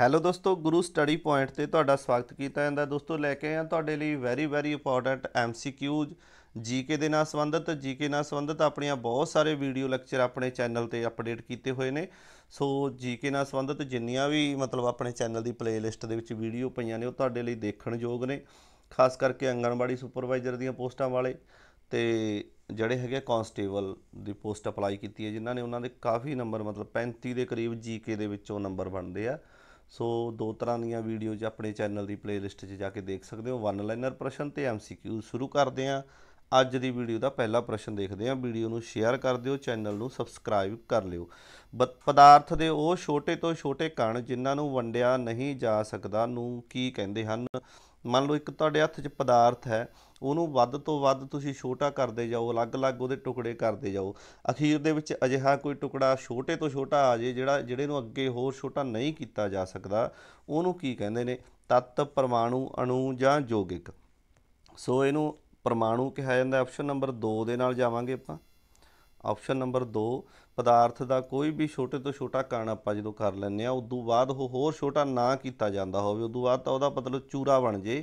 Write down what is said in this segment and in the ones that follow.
hello ਦੋਸਤੋ ਗੁਰੂ study point ਤੇ ਤੁਹਾਡਾ ਸਵਾਗਤ ਕੀਤਾ ਜਾਂਦਾ ਦੋਸਤੋ ਲੈ ਕੇ ਆਇਆ ਤੁਹਾਡੇ ਲਈ very very important MCQs GK ਦੇ ਨਾਲ ਸੰਬੰਧਿਤ ਜੀਕੇ ਨਾਲ ਸੰਬੰਧਿਤ ਆਪਣੀਆਂ ਬਹੁਤ ਸਾਰੇ ਵੀਡੀਓ ਲੈਕਚਰ ਆਪਣੇ ਚੈਨਲ ਤੇ ਅਪਡੇਟ ਕੀਤੇ ਹੋਏ ਨੇ ਸੋ ਜੀਕੇ ਨਾਲ ਸੰਬੰਧਿਤ ਜਿੰਨੀਆਂ ਵੀ ਮਤਲਬ ਆਪਣੇ ਚੈਨਲ ਦੀ ਪਲੇਲਿਸਟ ਦੇ ਵਿੱਚ ਵੀਡੀਓ ਪਈਆਂ ਨੇ ਉਹ ਤੁਹਾਡੇ ਲਈ ਦੇਖਣ ਯੋਗ ਨੇ ਖਾਸ ਕਰਕੇ ਅੰਗਨਵਾੜੀ ਸੁਪਰਵਾਈਜ਼ਰ ਦੀਆਂ ਪੋਸਟਾਂ ਵਾਲੇ ਤੇ ਜਿਹੜੇ ਹੈਗੇ ਕਾਂਸਟੇਬਲ ਦੀ ਪੋਸਟ ਅਪਲਾਈ ਕੀਤੀ ਹੈ ਜਿਨ੍ਹਾਂ ਨੇ ਉਹਨਾਂ ਦੇ ਕਾਫੀ ਨੰਬਰ ਮਤਲਬ 35 ਦੇ ਕਰੀਬ ਜੀਕੇ ਦੇ ਵਿੱਚੋਂ ਨੰਬਰ ਬਣਦੇ ਆ ਸੋ ਦੋ ਤਰ੍ਹਾਂ ਦੀਆਂ ਵੀਡੀਓਜ਼ ਆਪਣੇ ਚੈਨਲ ਦੀ ਪਲੇਲਿਸਟ 'ਚ ਜਾ ਕੇ ਦੇਖ ਸਕਦੇ ਹੋ ਵਨ ਲਾਈਨਰ ਪ੍ਰਸ਼ਨ ਤੇ ਐਮਸੀਕਿਊ ਸ਼ੁਰੂ ਕਰਦੇ ਹਾਂ ਅੱਜ ਦੀ ਵੀਡੀਓ ਦਾ ਪਹਿਲਾ ਪ੍ਰਸ਼ਨ ਦੇਖਦੇ ਹਾਂ ਵੀਡੀਓ ਨੂੰ ਸ਼ੇਅਰ ਕਰ ਦਿਓ ਚੈਨਲ ਨੂੰ ਸਬਸਕ੍ਰਾਈਬ ਕਰ ਲਿਓ ਪਦਾਰਥ ਦੇ ਉਹ ਛੋਟੇ ਤੋਂ ਛੋਟੇ ਕਣ ਜਿਨ੍ਹਾਂ ਨੂੰ ਵੰਡਿਆ ਨਹੀਂ ਜਾ ਸਕਦਾ ਨੂੰ ਕੀ ਕਹਿੰਦੇ ਹਨ ਮੰਨ ਲਓ ਇੱਕ ਤੁਹਾਡੇ ਹੱਥ 'ਚ ਪਦਾਰਥ ਹੈ ਉਹਨੂੰ ਵੱਧ ਤੋਂ ਵੱਧ ਤੁਸੀਂ ਛੋਟਾ ਕਰਦੇ ਜਾਓ ਅਲੱਗ-ਅਲੱਗ ਉਹਦੇ ਟੁਕੜੇ ਕਰਦੇ ਜਾਓ ਅਖੀਰ ਦੇ ਵਿੱਚ ਅਜਿਹਾ ਕੋਈ ਟੁਕੜਾ ਛੋਟੇ ਤੋਂ ਛੋਟਾ ਆ ਜੇ ਜਿਹੜਾ ਜਿਹੜੇ ਨੂੰ ਅੱਗੇ ਹੋਰ ਛੋਟਾ ਨਹੀਂ ਕੀਤਾ ਜਾ ਸਕਦਾ ਉਹਨੂੰ ਕੀ ਕਹਿੰਦੇ ਨੇ ਤਤ ਪਰਮਾਣੂ ਅਣੂ ਜਾਂ ਯੋਗਿਕ ਸੋ ਇਹਨੂੰ ਪਰਮਾਣੂ ਕਿਹਾ ਜਾਂਦਾ ਆਪਸ਼ਨ ਨੰਬਰ 2 ਦੇ ਨਾਲ ਜਾਵਾਂਗੇ ਆਪਾਂ ਆਪਸ਼ਨ ਨੰਬਰ 2 ਪਦਾਰਥ ਦਾ ਕੋਈ ਵੀ ਛੋਟੇ ਤੋਂ ਛੋਟਾ ਕਣ ਆਪਾਂ ਜਦੋਂ ਕਰ ਲੈਂਦੇ ਆ ਉਦੋਂ ਬਾਅਦ ਉਹ ਹੋਰ ਛੋਟਾ ਨਾ ਕੀਤਾ ਜਾਂਦਾ ਹੋਵੇ ਉਦੋਂ ਬਾਅਦ ਤਾਂ ਉਹਦਾ ਮਤਲਬ ਚੂਰਾ ਬਣ ਜੇ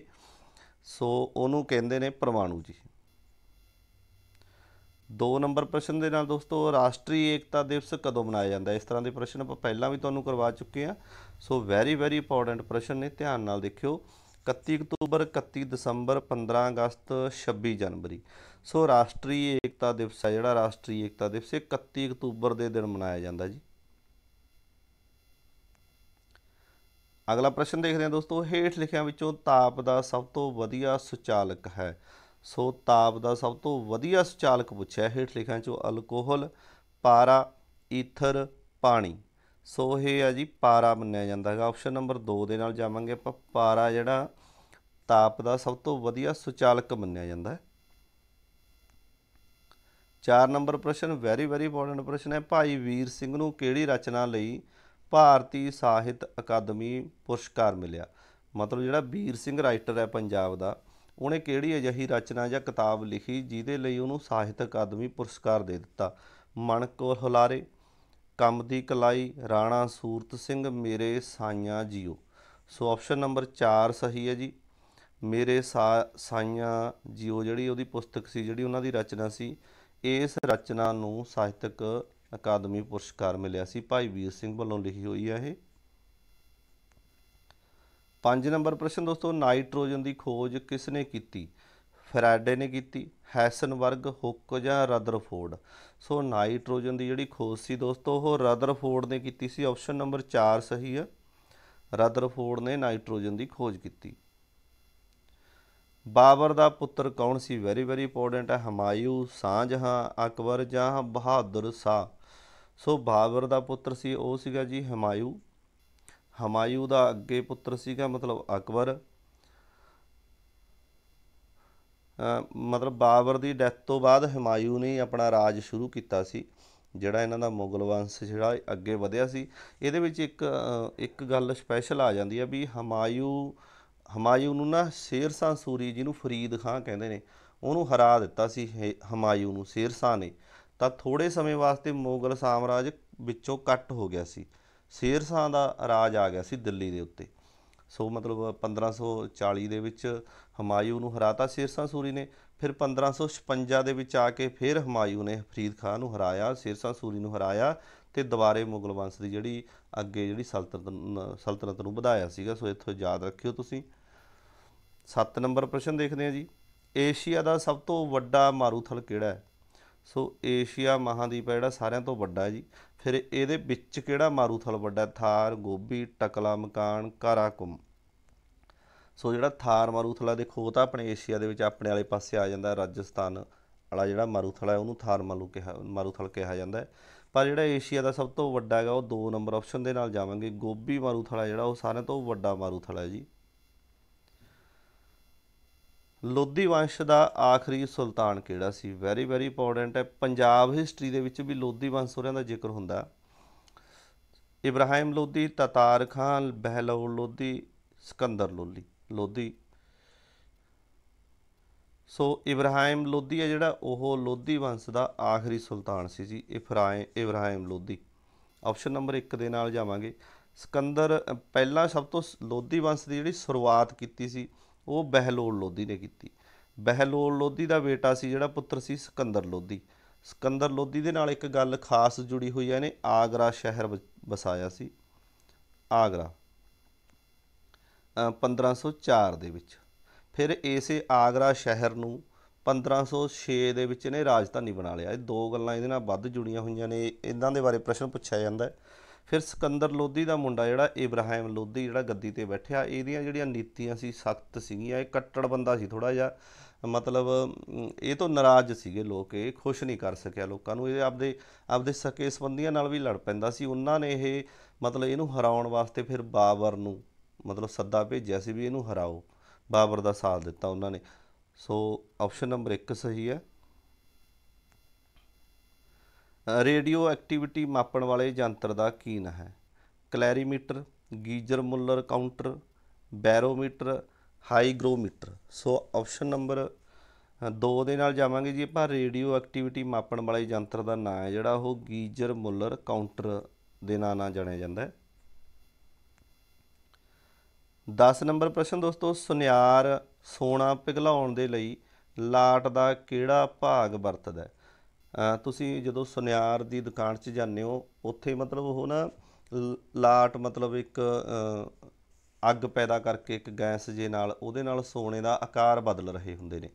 ਸੋ ਉਹਨੂੰ ਕਹਿੰਦੇ ਨੇ ਪਰਮਾਣੂ ਜੀ ਦੋ ਨੰਬਰ ਪ੍ਰਸ਼ਨ ਦੇ ਨਾਲ ਦੋਸਤੋ ਰਾਸ਼ਟਰੀ ਏਕਤਾ ਦਿਵਸ ਕਦੋਂ ਮਨਾਇਆ ਜਾਂਦਾ ਇਸ ਤਰ੍ਹਾਂ ਦੇ ਪ੍ਰਸ਼ਨ ਆਪਾਂ ਪਹਿਲਾਂ ਵੀ ਤੁਹਾਨੂੰ ਕਰਵਾ ਚੁੱਕੇ ਆ ਸੋ ਵੈਰੀ ਵੈਰੀ ਇੰਪੋਰਟੈਂਟ ਪ੍ਰਸ਼ਨ ਨੇ ਧਿਆਨ ਨਾਲ ਦੇਖਿਓ 31 ਅਕਤੂਬਰ 31 ਦਸੰਬਰ 15 ਅਗਸਤ 26 ਜਨਵਰੀ ਸੋ ਰਾਸ਼ਟਰੀ ਏਕਤਾ ਦਿਵਸ ਹੈ ਜਿਹੜਾ ਰਾਸ਼ਟਰੀ ਏਕਤਾ ਦਿਵਸ 31 ਅਕਤੂਬਰ ਦੇ ਦਿਨ ਮਨਾਇਆ ਜਾਂਦਾ ਜੀ ਅਗਲਾ ਪ੍ਰਸ਼ਨ ਦੇਖਦੇ ਹਾਂ ਦੋਸਤੋ ਹੇਠ ਲਿਖਿਆਂ ਵਿੱਚੋਂ ਤਾਪ ਦਾ ਸਭ ਤੋਂ ਵਧੀਆ ਸੁਚਾਲਕ ਹੈ ਸੋ ਤਾਪ ਦਾ ਸਭ ਤੋਂ ਵਧੀਆ ਸੁਚਾਲਕ ਪੁੱਛਿਆ ਹੇਠ ਲਿਖਿਆਂ ਚੋਂ ਅਲਕੋਹਲ ਪਾਰਾ ਈਥਰ ਪਾਣੀ ਸੋ ਇਹ ਆ ਜੀ ਪਾਰਾ ਮੰਨਿਆ ਜਾਂਦਾ ਹੈਗਾ ਆਪਸ਼ਨ ਨੰਬਰ 2 ਦੇ ਨਾਲ ਜਾਵਾਂਗੇ ਆਪਾਂ ਪਾਰਾ ਜਿਹੜਾ ਤਾਪ ਦਾ ਸਭ ਤੋਂ ਵਧੀਆ ਸੁਚਾਲਕ ਮੰਨਿਆ ਜਾਂਦਾ ਹੈ 4 ਨੰਬਰ ਪ੍ਰਸ਼ਨ ਵੈਰੀ ਵੈਰੀ ਇੰਪੋਰਟੈਂਟ ਪ੍ਰਸ਼ਨ ਹੈ ਭਾਈ ਵੀਰ ਸਿੰਘ ਨੂੰ ਕਿਹੜੀ ਰਚਨਾ ਲਈ ਭਾਰਤੀ ਸਾਹਿਤ ਅਕਾਦਮੀ ਪੁਰਸਕਾਰ ਮਿਲਿਆ ਮਤਲਬ ਜਿਹੜਾ ਵੀਰ ਸਿੰਘ ਰਾਈਟਰ ਹੈ ਪੰਜਾਬ ਦਾ ਉਹਨੇ ਕਿਹੜੀ ਅਜਿਹੀ ਰਚਨਾ ਜਾਂ ਕਿਤਾਬ ਲਿਖੀ ਜਿਹਦੇ ਲਈ ਉਹਨੂੰ ਸਾਹਿਤ ਅਕਾਦਮੀ ਪੁਰਸਕਾਰ ਦੇ ਦਿੱਤਾ ਮਣਕੋਰ ਹੁਲਾਰੇ ਕੰਮ ਦੀ ਕਲਾਈ Rana Surat Singh Mere Saiyan Jio so option number 4 ਸਹੀ ਹੈ ਜੀ ਮੇਰੇ ਸਾਈਆਂ ਜੀਓ ਜਿਹੜੀ ਉਹਦੀ ਪੁਸਤਕ ਸੀ ਜਿਹੜੀ ਉਹਨਾਂ ਦੀ ਰਚਨਾ ਸੀ ਇਸ ਰਚਨਾ ਨੂੰ ਸਾਹਿਤਕ ਅਕਾਦਮੀ ਪੁਰਸਕਾਰ ਮਿਲਿਆ ਸੀ ਭਾਈ ਵੀਰ ਸਿੰਘ ਵੱਲੋਂ ਲਿਖੀ ਹੋਈ ਹੈ ਇਹ 5 ਨੰਬਰ ਪ੍ਰਸ਼ਨ ਦੋਸਤੋ ਨਾਈਟ੍ਰੋਜਨ ਦੀ ਖੋਜ ਕਿਸ ਨੇ ਕੀਤੀ ਫਰਾਡੇ ਨੇ ਕੀਤੀ ਹੈਸਨਬਰਗ ਹੁੱਕ ਜਾਂ ਰਦਰਫੋਰਡ ਸੋ ਨਾਈਟ੍ਰੋਜਨ ਦੀ ਜਿਹੜੀ ਖੋਜ ਸੀ ਦੋਸਤੋ ਉਹ ਰਦਰਫੋਰਡ ਨੇ ਕੀਤੀ ਸੀ ਆਪਸ਼ਨ ਨੰਬਰ 4 ਸਹੀ ਹੈ ਰਦਰਫੋਰਡ ਨੇ ਨਾਈਟ੍ਰੋਜਨ ਦੀ ਖੋਜ ਕੀਤੀ ਬਾਬਰ ਦਾ ਪੁੱਤਰ ਕੌਣ ਸੀ ਵੈਰੀ ਵੈਰੀ ਇੰਪੋਰਟੈਂਟ ਹੈ ਹਮਾਇੂ ਸਾਂਝਾਂ ਅਕਬਰ ਜਾਂ ਬਹਾਦਰ ਸ਼ਾ ਸੋ ਬਾਬਰ ਦਾ ਪੁੱਤਰ ਸੀ ਉਹ ਸੀਗਾ ਜੀ ਹਮਾਇੂ ਹਮਾਇੂ ਦਾ ਅੱਗੇ ਪੁੱਤਰ ਸੀਗਾ ਮਤਲਬ ਅਕਬਰ ਮਤਲਬ ਬਾਬਰ ਦੀ ਡੈਥ ਤੋਂ ਬਾਅਦ ਹਮਾਇੂ ਨੇ ਆਪਣਾ ਰਾਜ ਸ਼ੁਰੂ ਕੀਤਾ ਸੀ ਜਿਹੜਾ ਇਹਨਾਂ ਦਾ ਮੁਗਲ ਵੰਸ਼ ਜਿਹੜਾ ਅੱਗੇ ਵਧਿਆ ਸੀ ਇਹਦੇ ਵਿੱਚ ਇੱਕ ਇੱਕ ਗੱਲ ਸਪੈਸ਼ਲ ਆ ਜਾਂਦੀ ਹੈ ਵੀ ਹਮਾਇੂ ਹਮਾਇੂ ਨੂੰ ਨਾ ਸ਼ੇਰ ਸੂਰੀ ਜਿਹਨੂੰ ਫਰੀਦ ਖਾਨ ਕਹਿੰਦੇ ਨੇ ਉਹਨੂੰ ਹਰਾ ਦਿੱਤਾ ਸੀ ਹਮਾਇੂ ਨੂੰ ਸ਼ੇਰ ਨੇ ਤਾਂ ਥੋੜੇ ਸਮੇਂ ਵਾਸਤੇ ਮੁਗਲ ਸਾਮਰਾਜ ਵਿੱਚੋਂ ਕੱਟ ਹੋ ਗਿਆ ਸੀ ਸ਼ੇਰ ਦਾ ਰਾਜ ਆ ਗਿਆ ਸੀ ਦਿੱਲੀ ਦੇ ਉੱਤੇ ਸੋ ਮਤਲਬ 1540 ਦੇ ਵਿੱਚ ਹਮਾਇੂ ਨੂੰ ਹਰਾਤਾ ਸ਼ੇਰ ਸੂਰੀ ਨੇ ਫਿਰ 1556 ਦੇ ਵਿੱਚ ਆ ਕੇ ਫਿਰ ਹਮਾਯੂ ਨੇ ਫਰੀਦ ਖਾਨ ਨੂੰ ਹਰਾਇਆ ਸਿਰਸਾ ਸੂਰੀ ਨੂੰ ਹਰਾਇਆ ਤੇ ਦੁਬਾਰੇ ਮੁਗਲ ਵੰਸ਼ ਦੀ ਜਿਹੜੀ ਅੱਗੇ ਜਿਹੜੀ ਸਲਤਨਤ ਸਲਤਨਤ ਨੂੰ ਵਧਾਇਆ ਸੀਗਾ ਸੋ ਇੱਥੋਂ ਯਾਦ ਰੱਖਿਓ ਤੁਸੀਂ 7 ਨੰਬਰ ਪ੍ਰਸ਼ਨ ਦੇਖਦੇ ਹਾਂ ਜੀ ਏਸ਼ੀਆ ਦਾ ਸਭ ਤੋਂ ਵੱਡਾ ਮਾਰੂਥਲ ਕਿਹੜਾ ਹੈ ਸੋ ਏਸ਼ੀਆ ਮਹਾਦੀਪ ਜਿਹੜਾ ਸਾਰਿਆਂ ਤੋਂ ਵੱਡਾ ਜੀ ਫਿਰ ਇਹਦੇ ਵਿੱਚ ਕਿਹੜਾ ਮਾਰੂਥਲ ਵੱਡਾ ਥਾਰ ਗੋਬੀ ਟਕਲਾ ਮਕਾਨ ਕਾਰਾਕੁਮ ਸੋ ਜਿਹੜਾ ਥਾਰ ਮਾਰੂਥਲਾ ਦੇਖੋ ਉਹ ਤਾਂ ਆਪਣੇ ਏਸ਼ੀਆ ਦੇ ਵਿੱਚ ਆਪਣੇ ਵਾਲੇ ਪਾਸੇ ਆ ਜਾਂਦਾ ਰਾਜਸਥਾਨ ਵਾਲਾ ਜਿਹੜਾ ਮਾਰੂਥਲਾ ਹੈ ਉਹਨੂੰ ਥਾਰ ਮਾਲੂ ਕਿਹਾ ਮਾਰੂਥਲ ਕਿਹਾ ਜਾਂਦਾ ਹੈ ਪਰ ਜਿਹੜਾ ਏਸ਼ੀਆ ਦਾ ਸਭ ਤੋਂ ਵੱਡਾ ਹੈਗਾ ਉਹ 2 ਨੰਬਰ ਆਪਸ਼ਨ ਦੇ ਨਾਲ ਜਾਵਾਂਗੇ ਗੋਬੀ ਮਾਰੂਥਲਾ ਜਿਹੜਾ ਉਹ ਸਾਰਿਆਂ ਤੋਂ ਵੱਡਾ ਮਾਰੂਥਲਾ ਹੈ ਜੀ ਲੋਧੀ ਵੰਸ਼ ਦਾ ਆਖਰੀ ਸੁਲਤਾਨ ਕਿਹੜਾ ਸੀ ਵੈਰੀ ਵੈਰੀ ਇੰਪੋਰਟੈਂਟ ਹੈ ਪੰਜਾਬ ਹਿਸਟਰੀ ਦੇ ਵਿੱਚ ਵੀ ਲੋਧੀ ਵੰਸ਼ ਉਹਨਾਂ ਦਾ ਜ਼ਿਕਰ ਹੁੰਦਾ ਇਬਰਾਹਿਮ ਲੋਧੀ ਤਤਾਰ ਖਾਨ ਬਹਿਲੋ ਲੋਧੀ ਸਿਕੰਦਰ ਲੋਧੀ ਲੋਧੀ ਸੋ ਇਬਰਾਹਿਮ ਲੋਧੀ ਹੈ ਜਿਹੜਾ ਉਹ ਲੋਧੀ ਵੰਸ਼ ਦਾ ਆਖਰੀ ਸੁਲਤਾਨ ਸੀ ਜੀ ਇਫਰਾਇਮ ਇਬਰਾਹਿਮ ਲੋਧੀ ਆਪਸ਼ਨ ਨੰਬਰ 1 ਦੇ ਨਾਲ ਜਾਵਾਂਗੇ ਸਿਕੰਦਰ ਪਹਿਲਾਂ ਸਭ ਤੋਂ ਲੋਧੀ ਵੰਸ਼ ਦੀ ਜਿਹੜੀ ਸ਼ੁਰੂਆਤ ਕੀਤੀ ਸੀ ਉਹ ਬਹਿਲੋਲ ਲੋਧੀ ਨੇ ਕੀਤੀ ਬਹਿਲੋਲ ਲੋਧੀ ਦਾ ਬੇਟਾ ਸੀ ਜਿਹੜਾ ਪੁੱਤਰ ਸੀ ਸਿਕੰਦਰ ਲੋਧੀ ਸਿਕੰਦਰ ਲੋਧੀ ਦੇ ਨਾਲ ਇੱਕ ਗੱਲ ਖਾਸ ਜੁੜੀ ਹੋਈ ਹੈ ਨੇ ਆਗਰਾ ਸ਼ਹਿਰ ਵਸਾਇਆ ਸੀ ਆਗਰਾ 1504 ਦੇ ਵਿੱਚ ਫਿਰ ਇਸੇ ਆਗਰਾ ਸ਼ਹਿਰ ਨੂੰ 1506 ਦੇ ਵਿੱਚ ਇਹਨੇ ਰਾਜਧਾਨੀ ਬਣਾ ਲਿਆ ਇਹ ਦੋ ਗੱਲਾਂ ਇਹਦੇ ਨਾਲ ਵੱਧ ਜੁੜੀਆਂ ਹੋਈਆਂ ਨੇ ਇਦਾਂ ਦੇ ਬਾਰੇ ਪ੍ਰਸ਼ਨ ਪੁੱਛਿਆ ਜਾਂਦਾ ਫਿਰ ਸਿਕੰਦਰ ਲੋਧੀ ਦਾ ਮੁੰਡਾ ਜਿਹੜਾ ਇਬਰਾਹਿਮ ਲੋਧੀ ਜਿਹੜਾ ਗੱਦੀ ਤੇ ਬੈਠਿਆ ਇਹਦੀਆਂ ਜਿਹੜੀਆਂ ਨੀਤੀਆਂ ਸੀ ਸਖਤ ਸੀਗੀਆਂ ਇਹ ਕੱਟੜ ਬੰਦਾ ਸੀ ਥੋੜਾ ਜਿਹਾ ਮਤਲਬ ਇਹ ਤੋਂ ਨਾਰਾਜ਼ ਸੀਗੇ ਲੋਕ ਇਹ ਖੁਸ਼ ਨਹੀਂ ਕਰ ਸਕਿਆ ਲੋਕਾਂ ਨੂੰ ਇਹ ਆਪਦੇ ਆਪਦੇ ਸਕੇ ਸੰਬੰਧੀਆਂ ਨਾਲ ਵੀ ਲੜ ਪੈਂਦਾ ਸੀ ਉਹਨਾਂ ਨੇ ਇਹ ਮਤਲਬ ਇਹਨੂੰ ਹਰਾਉਣ ਵਾਸਤੇ ਫਿਰ ਬਾਬਰ ਨੂੰ ਮਤਲਬ ਸੱਦਾ ਭੇਜਿਆ ਸੀ ਵੀ ਇਹਨੂੰ ਹਰਾਓ ਬਾਬਰ ਦਾ ਸਾਥ ਦਿੱਤਾ ਉਹਨਾਂ ਨੇ ਸੋ ਆਪਸ਼ਨ ਨੰਬਰ 1 ਸਹੀ ਹੈ ਰੇਡੀਓ ਐਕਟੀਵਿਟੀ ਮਾਪਣ ਵਾਲੇ ਯੰਤਰ ਦਾ ਕੀ ਨਾਮ ਹੈ calorimeter Geiger Muller counter barometer hygrometer so option number 2 ਦੇ ਨਾਲ ਜਾਵਾਂਗੇ ਜੀ ਆਪਾਂ ਰੇਡੀਓ ਐਕਟੀਵਿਟੀ ਮਾਪਣ ਵਾਲੇ ਯੰਤਰ ਦਾ ਨਾਮ ਹੈ ਜਿਹੜਾ ਉਹ ਗੀਜ਼ਰ ਮੁੱਲਰ ਕਾਊਂਟਰ ਦੇ ਨਾਂ ਨਾਲ ਜਾਣਿਆ ਜਾਂਦਾ ਹੈ 10 ਨੰਬਰ ਪ੍ਰਸ਼ਨ ਦੋਸਤੋ ਸੁਨਿਆਰ ਸੋਨਾ ਪਿਘਲਾਉਣ ਦੇ ਲਈ ਲਾਟ ਦਾ ਕਿਹੜਾ ਭਾਗ ਵਰਤਦਾ ਹੈ ਤੁਸੀਂ ਜਦੋਂ ਸੁਨਿਆਰ ਦੀ ਦੁਕਾਨ 'ਚ ਜਾਂਦੇ ਹੋ ਉੱਥੇ ਮਤਲਬ ਉਹ ਨਾ ਲਾਟ ਮਤਲਬ ਇੱਕ ਅੱਗ ਪੈਦਾ ਕਰਕੇ ਇੱਕ ਗੈਸ ਜੇ ਨਾਲ ਉਹਦੇ ਨਾਲ ਸੋਨੇ ਦਾ ਆਕਾਰ ਬਦਲ ਰਹੇ ਹੁੰਦੇ ਨੇ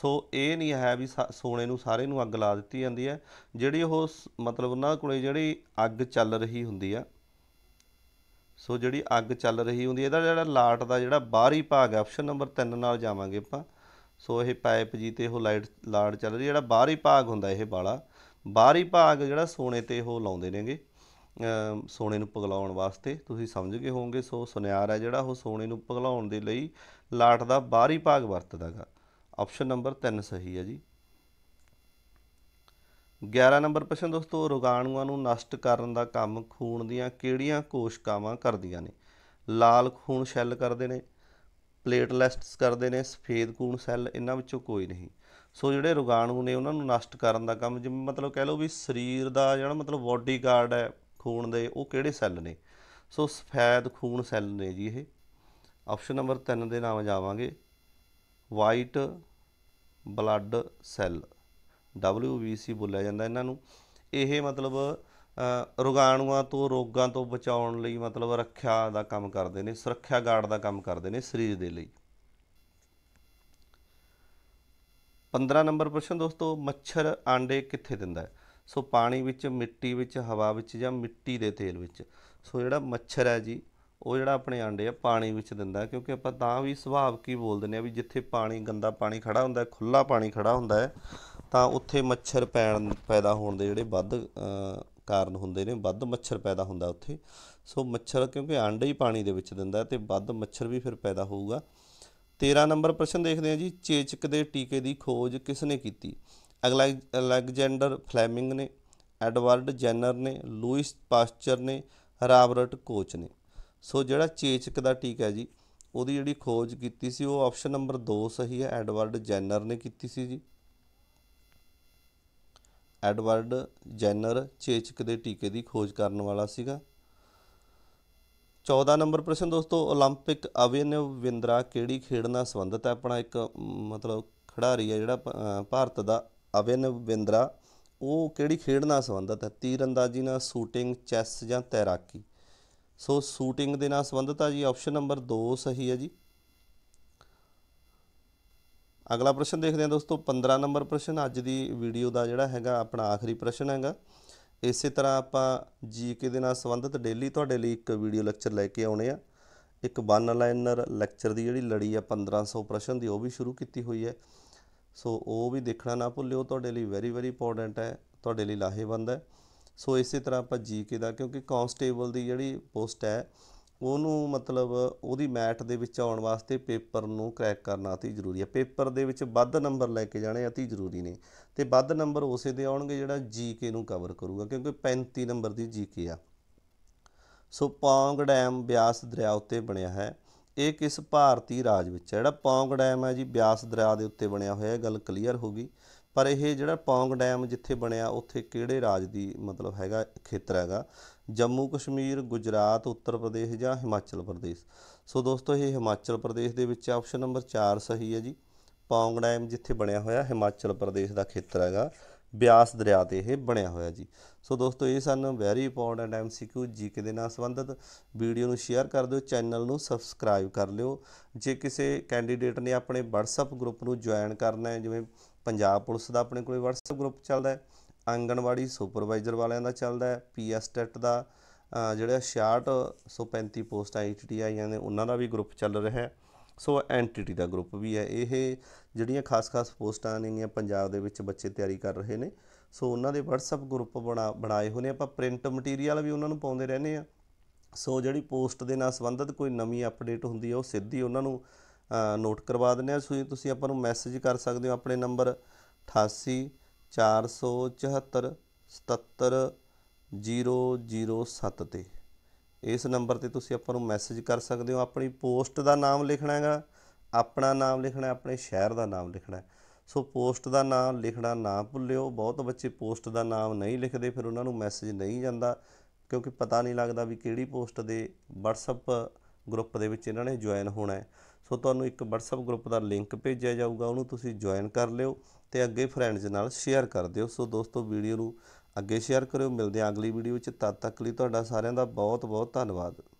ਸੋ ਇਹ ਨਹੀਂ ਹੈ ਵੀ ਸੋਨੇ ਨੂੰ ਸਾਰੇ ਨੂੰ ਅੱਗ ਲਾ ਦਿੱਤੀ ਜਾਂਦੀ ਹੈ ਜਿਹੜੀ ਉਹ ਮਤਲਬ ਉਹਨਾਂ ਕੋਲੇ ਜਿਹੜੀ ਅੱਗ ਚੱਲ ਰਹੀ ਹੁੰਦੀ ਆ ਸੋ ਜਿਹੜੀ ਅੱਗ ਚੱਲ ਰਹੀ ਹੁੰਦੀ ਇਹਦਾ ਜਿਹੜਾ ਲਾਟ ਦਾ ਜਿਹੜਾ ਬਾਹਰੀ ਭਾਗ ਹੈ ਆਪਸ਼ਨ ਨੰਬਰ 3 ਨਾਲ ਜਾਵਾਂਗੇ ਆਪਾਂ ਸੋ ਇਹ ਪਾਈਪ ਜੀ ਤੇ ਉਹ ਲਾਈਟ ਲਾਟ ਚੱਲ ਰਹੀ ਜਿਹੜਾ ਬਾਹਰੀ ਭਾਗ ਹੁੰਦਾ ਇਹ ਵਾਲਾ ਬਾਹਰੀ ਭਾਗ ਜਿਹੜਾ ਸੋਨੇ ਤੇ ਉਹ ਲਾਉਂਦੇ ਨੇਗੇ ਸੋਨੇ ਨੂੰ ਪਗਲਾਉਣ ਵਾਸਤੇ ਤੁਸੀਂ ਸਮਝ ਗਏ ਹੋਵੋਗੇ ਸੋ ਸੁਨਿਆਰ ਹੈ ਜਿਹੜਾ ਉਹ ਸੋਨੇ ਨੂੰ ਪਗਲਾਉਣ ਦੇ ਲਈ ਲਾਟ ਦਾ ਬਾਹਰੀ ਭਾਗ ਵਰਤਦਾਗਾ ਆਪਸ਼ਨ ਨੰਬਰ 3 ਸਹੀ ਹੈ ਜੀ 11 ਨੰਬਰ ਪ੍ਰਸ਼ਨ ਦੋਸਤੋ ਰੋਗਾਣੂਆਂ ਨੂੰ ਨਸ਼ਟ ਕਰਨ ਦਾ ਕੰਮ ਖੂਨ ਦੀਆਂ ਕਿਹੜੀਆਂ ਕੋਸ਼ਕਾਵਾਂ ਕਰਦੀਆਂ ਨੇ ਲਾਲ ਖੂਨ ਸੈੱਲ ਕਰਦੇ ਨੇ ਪਲੇਟਲੈਟਸ ਕਰਦੇ ਨੇ ਸਫੇਦ ਖੂਨ ਸੈੱਲ ਇਹਨਾਂ ਵਿੱਚੋਂ ਕੋਈ ਨਹੀਂ ਸੋ ਜਿਹੜੇ ਰੋਗਾਣੂ ਨੇ ਉਹਨਾਂ ਨੂੰ ਨਸ਼ਟ ਕਰਨ ਦਾ ਕੰਮ ਜਿਵੇਂ ਮਤਲਬ ਕਹਿ ਲਓ ਵੀ ਸਰੀਰ ਦਾ ਜਿਹੜਾ ਮਤਲਬ ਬਾਡੀਗਾਰਡ ਹੈ ਖੂਨ ਦੇ ਉਹ ਕਿਹੜੇ ਸੈੱਲ ਨੇ ਸੋ ਸਫੈਦ ਖੂਨ ਸੈੱਲ ਨੇ ਜੀ ਇਹ ਆਪਸ਼ਨ ਨੰਬਰ 3 ਦੇ ਨਾਮ ਜਾਵਾਂਗੇ ਵਾਈਟ ਬਲੱਡ ਸੈੱਲ WBC ਬੋਲਿਆ ਜਾਂਦਾ ਇਹਨਾਂ ਨੂੰ ਇਹ ਮਤਲਬ ਰੋਗਾਣੂਆਂ ਤੋਂ ਰੋਗਾਂ ਤੋਂ ਬਚਾਉਣ ਲਈ ਮਤਲਬ ਰੱਖਿਆ ਦਾ ਕੰਮ ਕਰਦੇ ਨੇ ਸੁਰੱਖਿਆ ਗਾਰਡ ਦਾ ਕੰਮ ਕਰਦੇ ਨੇ ਸਰੀਰ ਦੇ ਲਈ 15 ਨੰਬਰ ਪ੍ਰਸ਼ਨ ਦੋਸਤੋ ਮੱਛਰ ਆਂਡੇ ਕਿੱਥੇ ਦਿੰਦਾ ਹੈ ਸੋ ਪਾਣੀ ਵਿੱਚ ਮਿੱਟੀ ਵਿੱਚ ਹਵਾ ਵਿੱਚ ਜਾਂ ਮਿੱਟੀ ਦੇ ਤੇਲ ਵਿੱਚ ਸੋ ਜਿਹੜਾ ਮੱਛਰ ਹੈ ਜੀ ਉਹ ਜਿਹੜਾ ਆਪਣੇ ਆਂਡੇ ਆ ਪਾਣੀ ਵਿੱਚ ਦਿੰਦਾ ਕਿਉਂਕਿ ਆਪਾਂ ਤਾਂ ਵੀ ਸੁਭਾਵ ਕੀ ਬੋਲਦੇ ਨੇ ਵੀ ਜਿੱਥੇ ਪਾਣੀ ਗੰਦਾ ਪਾਣੀ ਖੜਾ ਹੁੰਦਾ ਖੁੱਲਾ ਪਾਣੀ ਖੜਾ ਹੁੰਦਾ ਹੈ ਤਾਂ ਉੱਥੇ ਮੱਛਰ ਪੈਣ ਪੈਦਾ ਹੋਣ ਦੇ ਜਿਹੜੇ ਵੱਧ ਕਾਰਨ ਹੁੰਦੇ ਨੇ ਵੱਧ ਮੱਛਰ ਪੈਦਾ ਹੁੰਦਾ ਉੱਥੇ ਸੋ ਮੱਛਰ ਕਿਉਂਕਿ ਆਂਡੇ ਹੀ ਪਾਣੀ ਦੇ ਵਿੱਚ ਦਿੰਦਾ ਤੇ ਵੱਧ ਮੱਛਰ ਵੀ ਫਿਰ ਪੈਦਾ ਹੋਊਗਾ 13 ਨੰਬਰ ਪ੍ਰਸ਼ਨ ਦੇਖਦੇ ਹਾਂ ਜੀ ਚੇਚਕ ਦੇ ਟੀਕੇ ਦੀ ਖੋਜ ਕਿਸ ਨੇ ਕੀਤੀ ਅਗਲਾ ਅਲੈਗਜ਼ੈਂਡਰ ਫਲੇਮਿੰਗ ਨੇ ਐਡਵਰਡ ਜੈਨਰ ਨੇ ਲੂਇਸ ਪਾਸਚਰ ਨੇ ਰਾਬਰਟ ਕੋਚ ਨੇ ਸੋ ਜਿਹੜਾ ਚੇਚਕ ਦਾ ਟੀਕਾ ਹੈ ਜੀ ਉਹਦੀ ਜਿਹੜੀ ਖੋਜ ਕੀਤੀ ਸੀ ਉਹ ਆਪਸ਼ਨ ਨੰਬਰ 2 ਸਹੀ ਹੈ ਐਡਵਰਡ ਜੈਨਰ ਨੇ ਕੀਤੀ ਸੀ ਜੀ ਐਡਵਰਡ ਜੈਨਰ ਚੇਚਕ ਦੇ ਟੀਕੇ ਦੀ ਖੋਜ ਕਰਨ ਵਾਲਾ ਸੀਗਾ 14 ਨੰਬਰ ਪ੍ਰਸ਼ਨ ਦੋਸਤੋ 올림픽 ਅਭਿਨਵ ਵਿੰਦਰਾ ਕਿਹੜੀ ਖੇਡ ਨਾਲ ਸੰਬੰਧਿਤ ਹੈ ਆਪਣਾ ਇੱਕ ਮਤਲਬ ਖਿਡਾਰੀ ਹੈ ਜਿਹੜਾ ਭਾਰਤ ਦਾ ਅਭਿਨਵ ਵਿੰਦਰਾ ਉਹ ਕਿਹੜੀ ਖੇਡ ਨਾਲ ਸੰਬੰਧਿਤ ਹੈ ਤੀਰ ਅੰਦਾਜ਼ੀ ਨਾਲ ਸ਼ੂਟਿੰਗ ਚੈਸ ਜਾਂ ਤੈਰਾਕੀ ਸੋ ਸ਼ੂਟਿੰਗ ਦੇ ਨਾਲ ਸੰਬੰਧਿਤ ਆ ਜੀ ਆਪਸ਼ਨ ਨੰਬਰ 2 ਸਹੀ ਹੈ ਜੀ ਅਗਲਾ ਪ੍ਰਸ਼ਨ ਦੇਖਦੇ ਹਾਂ ਦੋਸਤੋ 15 ਨੰਬਰ ਪ੍ਰਸ਼ਨ ਅੱਜ ਦੀ ਵੀਡੀਓ ਦਾ ਜਿਹੜਾ ਹੈਗਾ ਆਪਣਾ ਆਖਰੀ ਪ੍ਰਸ਼ਨ ਹੈਗਾ ਇਸੇ ਤਰ੍ਹਾਂ ਆਪਾਂ ਜੀਕੇ ਦੇ ਨਾਲ ਸੰਬੰਧਿਤ ਡੇਲੀ ਤੁਹਾਡੇ ਲਈ ਇੱਕ ਵੀਡੀਓ ਲੈਕਚਰ ਲੈ ਕੇ ਆਉਣੇ ਆ ਇੱਕ ਵਨ ਲਾਈਨਰ ਲੈਕਚਰ ਦੀ ਜਿਹੜੀ ਲੜੀ ਆ 1500 ਪ੍ਰਸ਼ਨ ਦੀ ਉਹ ਵੀ ਸ਼ੁਰੂ ਕੀਤੀ ਹੋਈ ਹੈ ਸੋ ਉਹ ਵੀ ਦੇਖਣਾ ਨਾ ਭੁੱਲਿਓ ਤੁਹਾਡੇ ਲਈ ਵੈਰੀ ਵੈਰੀ ਇੰਪੋਰਟੈਂਟ ਹੈ ਤੁਹਾਡੇ ਲਈ ਲਾਹੇਵੰਦ ਹੈ ਸੋ ਇਸੇ ਤਰ੍ਹਾਂ ਆਪਾਂ ਜੀਕੇ ਦਾ ਕਿਉਂਕਿ ਕਾਂਸਟੇਬਲ ਦੀ ਜਿਹੜੀ ਪੋਸਟ ਹੈ ਉਹਨੂੰ ਮਤਲਬ ਉਹਦੀ ਮੈਟ ਦੇ ਵਿੱਚ ਆਉਣ ਵਾਸਤੇ ਪੇਪਰ ਨੂੰ ਕ੍ਰੈਕ ਕਰਨਾ ਅਤੀ ਜ਼ਰੂਰੀ ਹੈ ਪੇਪਰ ਦੇ ਵਿੱਚ ਵੱਧ ਨੰਬਰ ਲੈ ਕੇ ਜਾਣੇ ਅਤੀ ਜ਼ਰੂਰੀ ਨੇ ਤੇ ਵੱਧ ਨੰਬਰ ਉਸੇ ਦੇ ਆਉਣਗੇ ਜਿਹੜਾ ਜੀਕੇ ਨੂੰ ਕਵਰ ਕਰੂਗਾ ਕਿਉਂਕਿ 35 ਨੰਬਰ ਦੀ ਜੀਕੇ ਆ ਸੋ ਪੌਂਗ ਡੈਮ ਬਿਆਸ ਦਰਿਆ ਉੱਤੇ ਬਣਿਆ ਹੈ ਇਹ ਕਿਸ ਭਾਰਤੀ ਰਾਜ ਵਿੱਚ ਹੈ ਜਿਹੜਾ ਪੌਂਗ ਡੈਮ ਹੈ ਜੀ ਬਿਆਸ ਦਰਿਆ ਦੇ ਉੱਤੇ ਬਣਿਆ ਹੋਇਆ ਹੈ ਗੱਲ ਕਲੀਅਰ ਹੋ ਗਈ ਪਰ ਇਹ ਜਿਹੜਾ ਪੌਂਗ ਡੈਮ ਜਿੱਥੇ ਬਣਿਆ ਉੱਥੇ ਕਿਹੜੇ ਰਾਜ ਦੀ ਮਤਲਬ ਹੈਗਾ ਖੇਤਰ ਹੈਗਾ ਜੰਮੂ ਕਸ਼ਮੀਰ ਗੁਜਰਾਤ ਉੱਤਰ ਪ੍ਰਦੇਸ਼ ਜਾਂ ਹਿਮਾਚਲ ਪ੍ਰਦੇਸ਼ ਸੋ ਦੋਸਤੋ ਇਹ ਹਿਮਾਚਲ ਪ੍ਰਦੇਸ਼ ਦੇ ਵਿੱਚ ਆਪਸ਼ਨ ਨੰਬਰ 4 ਸਹੀ ਹੈ ਜੀ ਪੌਂਗ ਡੈਮ ਜਿੱਥੇ ਬਣਿਆ ਹੋਇਆ ਹਿਮਾਚਲ ਪ੍ਰਦੇਸ਼ ਦਾ ਖੇਤਰ ਹੈਗਾ ਬਿਆਸ ਦਰਿਆ ਤੇ ਇਹ ਬਣਿਆ ਹੋਇਆ ਜੀ ਸੋ ਦੋਸਤੋ ਇਹ ਸਨ ਵੈਰੀ ਇੰਪੋਰਟੈਂਟ ਐਮਸੀਕਿਊ ਜੀਕੇ ਦੇ ਨਾਲ ਸੰਬੰਧਿਤ ਵੀਡੀਓ ਨੂੰ ਸ਼ੇਅਰ ਕਰ ਦਿਓ ਚੈਨਲ ਨੂੰ ਸਬਸਕ੍ਰਾਈਬ ਕਰ ਲਿਓ ਜੇ ਕਿਸੇ ਕੈਂਡੀਡੇਟ ਨੇ ਆਪਣੇ WhatsApp ਗਰੁੱਪ ਨੂੰ ਜੁਆਇਨ ਕਰਨਾ ਹੈ ਜਿਵੇਂ ਪੰਜਾਬ ਪੁਲਿਸ ਦਾ ਆਪਣੇ ਕੋਲੇ WhatsApp ਗਰੁੱਪ ਚੱਲਦਾ ਹੈ ਆਂਗਣਵਾੜੀ ਸੁਪਰਵਾਈਜ਼ਰ ਵਾਲਿਆਂ ਦਾ ਚੱਲਦਾ ਹੈ ਪੀਐਸ ਟੈਟ e ਦਾ ਜਿਹੜਾ 6635 ਪੋਸਟ ਆਈਟੀਟੀ ਆਈਆਂ ਨੇ ਉਹਨਾਂ ਦਾ ਵੀ ਗਰੁੱਪ ਚੱਲ ਰਿਹਾ ਹੈ ਸੋ ਐਂਟੀਟੀ ਦਾ ਗਰੁੱਪ ਵੀ ਹੈ ਇਹ ਜਿਹੜੀਆਂ ਖਾਸ-ਖਾਸ ਪੋਸਟਾਂ ਨੇਗੀਆਂ ਪੰਜਾਬ ਦੇ ਵਿੱਚ ਬੱਚੇ ਤਿਆਰੀ ਕਰ ਰਹੇ ਨੇ ਸੋ ਉਹਨਾਂ ਦੇ WhatsApp ਗਰੁੱਪ ਬਣਾ ਬਣਾਏ ਹੋਣੇ ਆਪਾਂ ਪ੍ਰਿੰਟ ਮਟੀਰੀਅਲ ਵੀ ਉਹਨਾਂ ਨੂੰ ਪਾਉਂਦੇ ਰਹਿੰਦੇ ਆ ਸੋ ਜਿਹੜੀ ਪੋਸਟ ਦੇ ਨਾਲ ਸੰਬੰਧਿਤ ਕੋਈ ਨਵੀਂ ਅਪਡੇਟ ਹੁੰਦੀ ਹੈ ਉਹ ਸਿੱਧੀ ਉਹਨਾਂ ਨੂੰ ਨੋਟ ਕਰਵਾ ਦਿੰਦੇ ਆ ਸੋ ਤੁਸੀਂ ਆਪਾਂ ਨੂੰ ਮੈਸੇਜ ਕਰ ਸਕਦੇ ਹੋ ਆਪਣੇ ਨੰਬਰ 88 474 007 ਤੇ ਇਸ ਨੰਬਰ ਤੇ ਤੁਸੀਂ ਆਪਾਂ ਨੂੰ ਮੈਸੇਜ ਕਰ ਸਕਦੇ ਹੋ ਆਪਣੀ ਪੋਸਟ ਦਾ ਨਾਮ ਲਿਖਣਾ ਹੈਗਾ ਆਪਣਾ ਨਾਮ ਲਿਖਣਾ ਆਪਣੇ ਸ਼ਹਿਰ ਦਾ ਨਾਮ ਲਿਖਣਾ ਸੋ ਪੋਸਟ ਦਾ ਨਾਮ ਲਿਖਣਾ ਨਾ ਭੁੱਲਿਓ ਬਹੁਤ ਬੱਚੇ ਪੋਸਟ ਦਾ ਨਾਮ ਨਹੀਂ ਲਿਖਦੇ ਫਿਰ ਉਹਨਾਂ ਨੂੰ ਮੈਸੇਜ ਨਹੀਂ ਜਾਂਦਾ ਕਿਉਂਕਿ ਪਤਾ ਨਹੀਂ ਲੱਗਦਾ ਵੀ ਕਿਹੜੀ ਪੋਸਟ ਦੇ WhatsApp ਗਰੁੱਪ ਦੇ ਵਿੱਚ ਇਹਨਾਂ ਨੇ ਜੁਆਇਨ ਹੋਣਾ ਹੈ ਸੋ ਤੁਹਾਨੂੰ ਇੱਕ WhatsApp ਗਰੁੱਪ ਦਾ ਲਿੰਕ ਭੇਜਿਆ ਜਾਊਗਾ ਉਹਨੂੰ ਤੁਸੀਂ ਜੁਆਇਨ ਕਰ ਲਿਓ ਤੇ ਅੱਗੇ ਫਰੈਂਡਸ ਨਾਲ ਸ਼ੇਅਰ ਕਰ ਦਿਓ ਸੋ ਦੋਸਤੋ ਵੀਡੀਓ ਨੂੰ ਅੱਗੇ ਸ਼ੇਅਰ ਕਰਿਓ ਮਿਲਦੇ ਆਂ ਅਗਲੀ ਵੀਡੀਓ ਵਿੱਚ ਤਦ ਤੱਕ ਲਈ ਤੁਹਾਡਾ ਸਾਰਿਆਂ ਦਾ ਬਹੁਤ ਬਹੁਤ ਧੰਨਵਾਦ